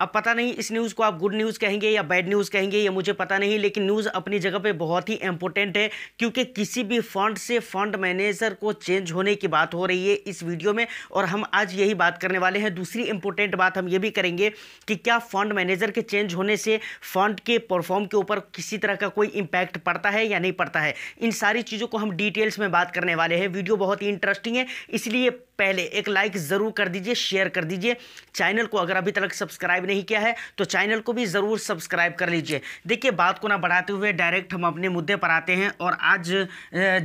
अब पता नहीं इस न्यूज़ को आप गुड न्यूज़ कहेंगे या बैड न्यूज़ कहेंगे ये मुझे पता नहीं लेकिन न्यूज़ अपनी जगह पे बहुत ही इंपॉर्टेंट है क्योंकि किसी भी फंड से फंड मैनेजर को चेंज होने की बात हो रही है इस वीडियो में और हम आज यही बात करने वाले हैं दूसरी इंपॉर्टेंट बात हम ये भी करेंगे कि क्या फंड मैनेजर के चेंज होने से फंड के परफॉर्म के ऊपर किसी तरह का कोई इम्पैक्ट पड़ता है या नहीं पड़ता है इन सारी चीज़ों को हम डिटेल्स में बात करने वाले हैं वीडियो बहुत ही इंटरेस्टिंग है इसलिए पहले एक लाइक ज़रूर कर दीजिए शेयर कर दीजिए चैनल को अगर अभी तक सब्सक्राइब नहीं किया है तो चैनल को भी ज़रूर सब्सक्राइब कर लीजिए देखिए बात को ना बढ़ाते हुए डायरेक्ट हम अपने मुद्दे पर आते हैं और आज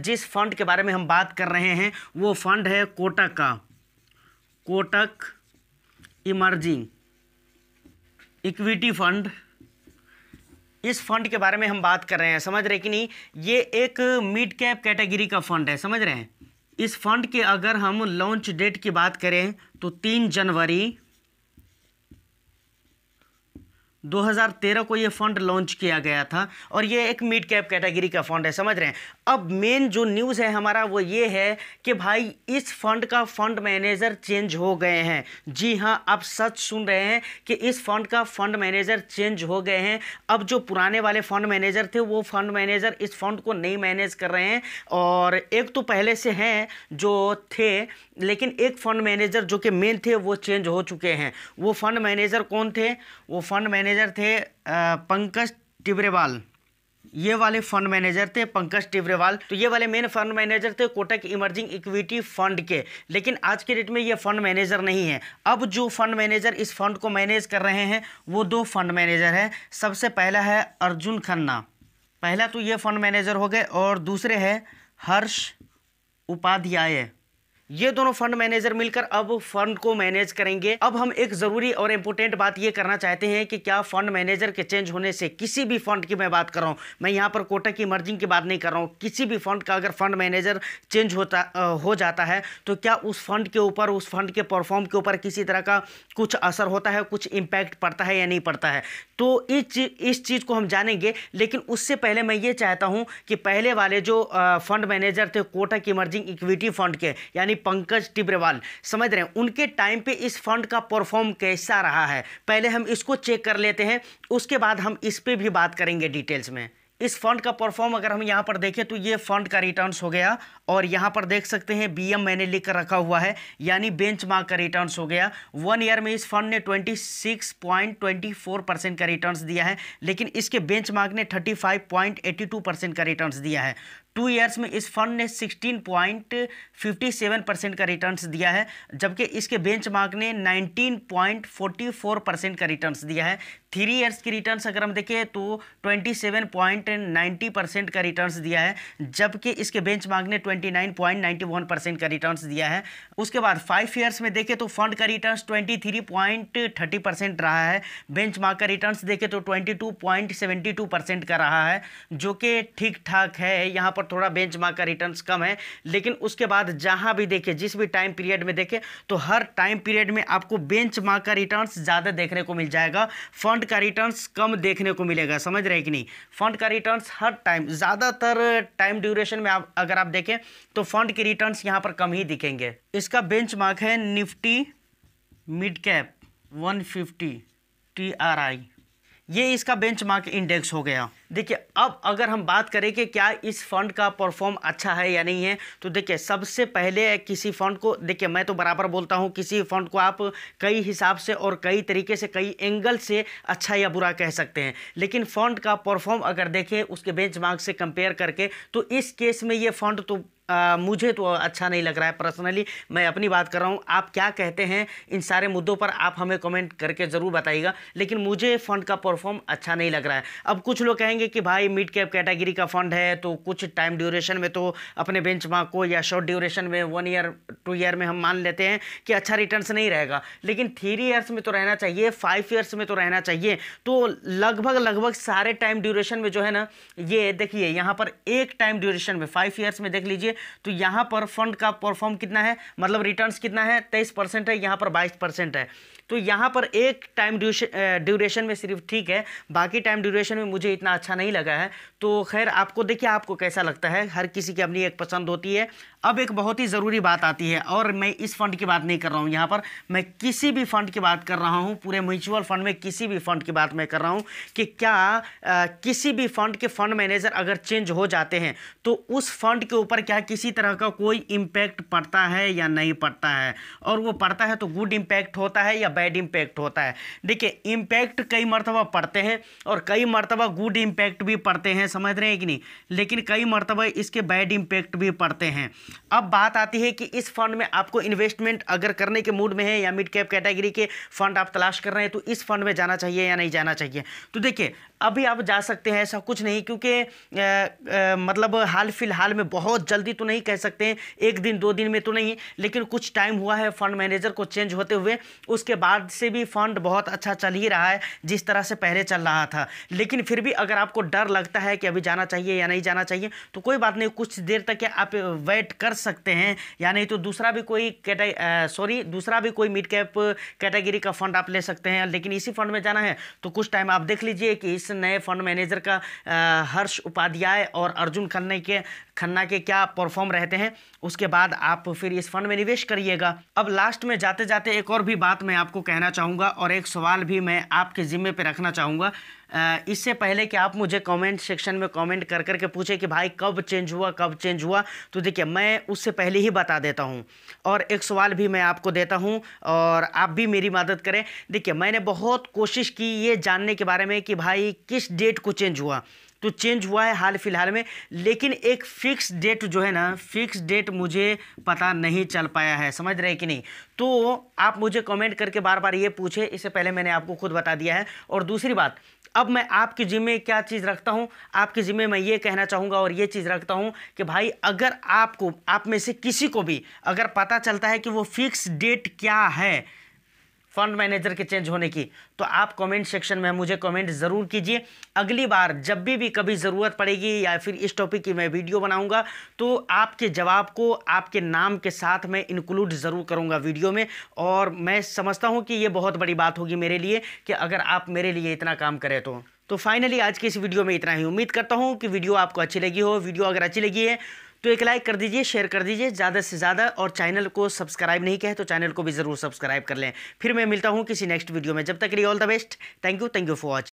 जिस फंड के बारे में हम बात कर रहे हैं वो फंड है कोटक का कोटक इमर्जिंग इक्विटी फंड इस फंड के बारे में हम बात कर रहे हैं समझ रहे कि नहीं ये एक मिड कैप कैटेगरी का फंड है समझ रहे हैं इस फंड के अगर हम लॉन्च डेट की बात करें तो तीन जनवरी 2013 को ये फंड लॉन्च किया गया था और ये एक मिड कैप कैटेगरी का फंड है समझ रहे हैं अब मेन जो न्यूज़ है हमारा वो ये है कि भाई इस फंड का फंड मैनेजर चेंज हो गए हैं जी हाँ आप सच सुन रहे हैं कि इस फंड का फंड मैनेजर चेंज हो गए हैं अब जो पुराने वाले फंड मैनेजर थे वो फंड मैनेजर इस फंड को नहीं मैनेज कर रहे हैं और एक तो पहले से हैं जो थे लेकिन एक फंड मैनेजर जो कि मेन थे वो चेंज हो चुके हैं वो फंड मैनेजर कौन थे वो फंड मैनेजर मैनेजर थे पंकज टिबरेवाल ये वाले फंड मैनेजर थे पंकज टिबरेवाल तो ये वाले मेन फंड मैनेजर थे कोटक इमर्जिंग इक्विटी फंड के लेकिन आज के डेट में ये फंड मैनेजर नहीं है अब जो फंड मैनेजर इस फंड को मैनेज कर रहे हैं वो दो फंड मैनेजर हैं सबसे पहला है अर्जुन खन्ना पहला तो ये फंड मैनेजर हो गए और दूसरे है हर्ष उपाध्याय ये दोनों फंड मैनेजर मिलकर अब फंड को मैनेज करेंगे अब हम एक जरूरी और इम्पोर्टेंट बात ये करना चाहते हैं कि क्या फंड मैनेजर के चेंज होने से किसी भी फंड की मैं बात कर रहा हूँ मैं यहाँ पर कोटक की मर्जिंग की बात नहीं कर रहा हूँ किसी भी फंड का अगर फंड मैनेजर चेंज होता हो जाता है तो क्या उस फंड के ऊपर उस फंड के परफॉर्म के ऊपर किसी तरह का कुछ असर होता है कुछ इम्पैक्ट पड़ता है या नहीं पड़ता है तो इस चीज इस चीज़ को हम जानेंगे लेकिन उससे पहले मैं ये चाहता हूँ कि पहले वाले जो फंड मैनेजर थे कोटक इमर्जिंग इक्विटी फंड के यानी पंकज टिब्रेवाल समझ रहे हैं उनके टाइम पे इस फंड का परफॉर्म कैसा रहा है पहले हम इसको चेक कर लेते हैं उसके बाद हम इस पर भी बात करेंगे डिटेल्स में इस फंड का परफॉर्म अगर हम यहाँ पर देखें तो ये फंड का रिटर्न्स हो गया और यहाँ पर देख सकते हैं बीएम मैंने लिख कर रखा हुआ है यानी बेंच मार्क का रिटर्न्स हो गया वन ईयर में इस फंड ने 26.24 परसेंट का रिटर्न्स दिया है लेकिन इसके बेंच मार्क ने 35.82 परसेंट का रिटर्न्स दिया है टू ईयर्स में इस फंड ने 16.57 परसेंट का रिटर्न्स दिया है जबकि इसके बेंच मार्क ने 19.44 परसेंट का रिटर्न्स दिया है थ्री ईयर्स की रिटर्न्स अगर हम देखें तो पॉइंट 90 परसेंट का रिटर्न्स दिया है जबकि इसके बेंच मार्क ने 29.91 परसेंट का रिटर्न्स दिया है उसके बाद फाइव ईयर्स में देखें तो फंड का रिटर्न्स 23.30 परसेंट रहा है बेंच मार्क का रिटर्न्स देखें तो 22.72 परसेंट का रहा है जो कि ठीक ठाक है यहाँ पर थोड़ा बेंच का रिटर्न कम है लेकिन उसके बाद जहाँ भी देखें जिस भी टाइम पीरियड में देखें तो हर टाइम पीरियड में आपको बेंच मार्क का रिटर्न ज़्यादा देखने को मिल जाएगा फंड का रिटर्न कम देखने को मिलेगा समझ रहे कि नहीं फंड का रिटर्न्स हर टाइम ज़्यादातर टाइम ड्यूरेशन में आप अगर आप देखें तो फंड के रिटर्न्स यहाँ पर कम ही दिखेंगे इसका बेंच है Nifty mid cap R I ये इसका बेंचमार्क इंडेक्स हो गया देखिए अब अगर हम बात करें कि क्या इस फंड का परफॉर्म अच्छा है या नहीं है तो देखिए सबसे पहले किसी फंड को देखिए मैं तो बराबर बोलता हूँ किसी फंड को आप कई हिसाब से और कई तरीके से कई एंगल से अच्छा या बुरा कह सकते हैं लेकिन फंड का परफॉर्म अगर देखें उसके मार्क से कंपेयर करके तो इस केस में ये फंड तो आ, मुझे तो अच्छा नहीं लग रहा है पर्सनली मैं अपनी बात कर रहा हूँ आप क्या कहते हैं इन सारे मुद्दों पर आप हमें कमेंट करके ज़रूर बताइएगा लेकिन मुझे फंड का परफॉर्म अच्छा नहीं लग रहा है अब कुछ लोग कहेंगे कि भाई मिड कैप कैटेगरी का फंड है तो कुछ टाइम ड्यूरेशन में तो अपने बेंच को या शॉर्ट ड्यूरेशन में वन ईयर टू ईयर में हम मान लेते हैं कि अच्छा रिटर्न नहीं रहेगा लेकिन थ्री ईयर्स में तो रहना चाहिए फाइव ईयर्स में तो रहना चाहिए तो लगभग लगभग सारे टाइम ड्यूरेशन में जो है ना ये देखिए यहाँ पर एक टाइम ड्यूरेशन में फाइव ईयर्स में देख लीजिए तो यहाँ पर फंड का परफॉर्म कितना है मतलब रिटर्न्स कितना है तेईस परसेंट है यहाँ पर बाईस परसेंट है तो यहाँ पर एक टाइम ड्यूरेशन में सिर्फ ठीक है बाकी टाइम ड्यूरेशन में मुझे इतना अच्छा नहीं लगा है तो खैर आपको देखिए आपको कैसा लगता है हर किसी की अपनी एक पसंद होती है अब एक बहुत ही ज़रूरी बात आती है और मैं इस फंड की बात नहीं कर रहा हूँ यहाँ पर मैं किसी भी फंड की बात कर रहा हूँ पूरे म्यूचुअल फंड में किसी भी फंड की बात मैं कर रहा हूँ कि क्या आ, किसी भी फंड के फंड मैनेजर अगर चेंज हो जाते हैं तो उस फंड के ऊपर क्या किसी तरह का कोई इम्पैक्ट पड़ता है या नहीं पड़ता है और वो पड़ता है तो गुड इम्पैक्ट होता है या बैड इम्पैक्ट होता है देखिए इम्पैक्ट कई मरतबा पड़ते हैं और कई मरतबा गुड इम्पैक्ट भी पड़ते हैं समझ रहे हैं कि नहीं लेकिन कई मरतबा इसके बैड इम्पैक्ट भी पड़ते हैं अब बात आती है कि इस फंड में आपको इन्वेस्टमेंट अगर करने के मूड में है या मिड कैप कैटेगरी के फंड आप तलाश कर रहे हैं तो इस फंड में जाना चाहिए या नहीं जाना चाहिए तो देखिए अभी आप जा सकते हैं ऐसा कुछ नहीं क्योंकि मतलब हाल फिलहाल में बहुत जल्दी तो नहीं कह सकते हैं एक दिन दो दिन में तो नहीं लेकिन कुछ टाइम हुआ है फंड मैनेजर को चेंज होते हुए उसके बाद से भी फंड बहुत अच्छा चल ही रहा है जिस तरह से पहले चल रहा था लेकिन फिर भी अगर आपको डर लगता है कि अभी जाना चाहिए या नहीं जाना चाहिए तो कोई बात नहीं कुछ देर तक आप वेट कर सकते हैं या नहीं तो दूसरा भी कोई कैटे सॉरी दूसरा भी कोई मिड कैप कैटेगरी का फंड आप ले सकते हैं लेकिन इसी फंड में जाना है तो कुछ टाइम आप देख लीजिए कि इस नए फंड मैनेजर का हर्ष उपाध्याय और अर्जुन खन्ने के खन्ना के क्या परफॉर्म रहते हैं उसके बाद आप फिर इस फंड में निवेश करिएगा अब लास्ट में जाते जाते एक और भी बात मैं आपको कहना चाहूँगा और एक सवाल भी मैं आपके ज़िम्मे पर रखना चाहूँगा इससे पहले कि आप मुझे कमेंट सेक्शन में कमेंट कर करके पूछे कि भाई कब चेंज हुआ कब चेंज हुआ तो देखिए मैं उससे पहले ही बता देता हूँ और एक सवाल भी मैं आपको देता हूँ और आप भी मेरी मदद करें देखिए मैंने बहुत कोशिश की ये जानने के बारे में कि भाई किस डेट को चेंज हुआ तो चेंज हुआ है हाल फिलहाल में लेकिन एक फिक्स डेट जो है ना फिक्स डेट मुझे पता नहीं चल पाया है समझ रहे कि नहीं तो आप मुझे कमेंट करके बार बार ये पूछे इससे पहले मैंने आपको खुद बता दिया है और दूसरी बात अब मैं आपके जिम्मे क्या चीज़ रखता हूँ आपके जिम्मे मैं ये कहना चाहूँगा और ये चीज़ रखता हूँ कि भाई अगर आपको आप में से किसी को भी अगर पता चलता है कि वो फिक्स डेट क्या है फंड मैनेजर के चेंज होने की तो आप कमेंट सेक्शन में मुझे कमेंट ज़रूर कीजिए अगली बार जब भी भी कभी ज़रूरत पड़ेगी या फिर इस टॉपिक की मैं वीडियो बनाऊंगा तो आपके जवाब को आपके नाम के साथ मैं इंक्लूड ज़रूर करूंगा वीडियो में और मैं समझता हूं कि ये बहुत बड़ी बात होगी मेरे लिए कि अगर आप मेरे लिए इतना काम करें तो तो फाइनली आज की इस वीडियो में इतना ही उम्मीद करता हूँ कि वीडियो आपको अच्छी लगी हो वीडियो अगर अच्छी लगी है तो एक लाइक कर दीजिए शेयर कर दीजिए ज़्यादा से ज़्यादा और चैनल को सब्सक्राइब नहीं किया है तो चैनल को भी ज़रूर सब्सक्राइब कर लें फिर मैं मिलता हूँ किसी नेक्स्ट वीडियो में जब तक लिए all the best thank you thank you for watching